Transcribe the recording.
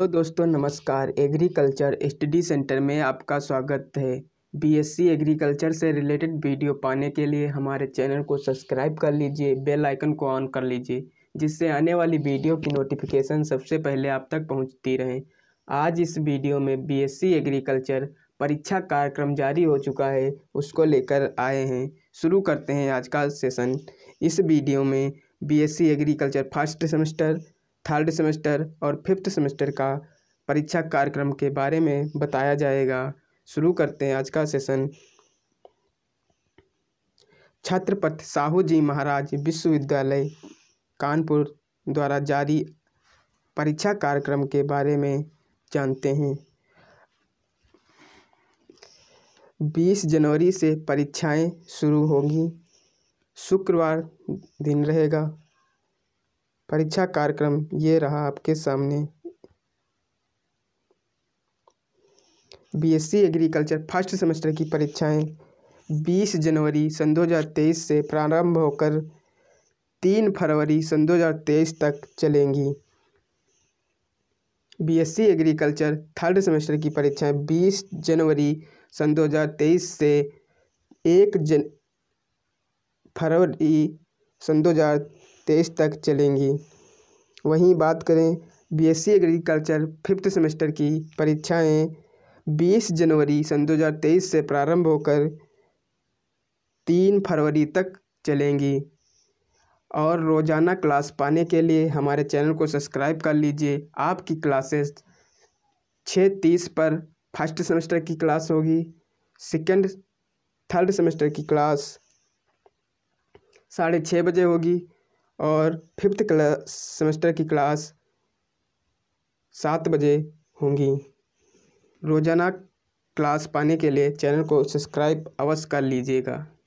तो दोस्तों नमस्कार एग्रीकल्चर स्टडी सेंटर में आपका स्वागत है बीएससी एग्रीकल्चर से रिलेटेड वीडियो पाने के लिए हमारे चैनल को सब्सक्राइब कर लीजिए बेल आइकन को ऑन कर लीजिए जिससे आने वाली वीडियो की नोटिफिकेशन सबसे पहले आप तक पहुंचती रहे आज इस वीडियो में बीएससी एग्रीकल्चर परीक्षा कार्यक्रम जारी हो चुका है उसको लेकर आए हैं शुरू करते हैं आज का सेशन इस वीडियो में B agriculture first semester third semester और फिफ्थ सेमेस्टर का परीक्षा कार्यक्रम के बारे में बताया जाएगा शुरू करते हैं आज का सेशन छत्रपति साहू जी महाराज विश्वविद्यालय कानपुर द्वारा जारी परीक्षा कार्यक्रम के बारे में जानते हैं 20 जनवरी से परीक्षाएं शुरू होंगी शुक्रवार दिन रहेगा परीक्षा कार्यक्रम ये रहा आपके सामने बीएससी एग्रीकल्चर फर्स्ट सेमेस्टर की परीक्षाएं 20 जनवरी सन 2023 से प्रारंभ होकर 3 फरवरी सन 2023 तक चलेंगी बीएससी एग्रीकल्चर थर्ड सेमेस्टर की परीक्षाएं 20 जनवरी सन 2023 से एक जन फरवरी सन 2023 तेईस तक चलेंगी वहीं बात करें बीएससी एग्रीकल्चर फिफ्थ सेमेस्टर की परीक्षाएं 20 जनवरी सन 2023 से प्रारंभ होकर 3 फरवरी तक चलेंगी और रोज़ाना क्लास पाने के लिए हमारे चैनल को सब्सक्राइब कर लीजिए आपकी क्लासेस छः तीस पर फर्स्ट सेमेस्टर की क्लास होगी सेकेंड थर्ड सेमेस्टर की क्लास साढ़े छः बजे होगी और फिफ्थ क्लास सेमेस्टर की क्लास सात बजे होंगी रोज़ाना क्लास पाने के लिए चैनल को सब्सक्राइब अवश्य कर लीजिएगा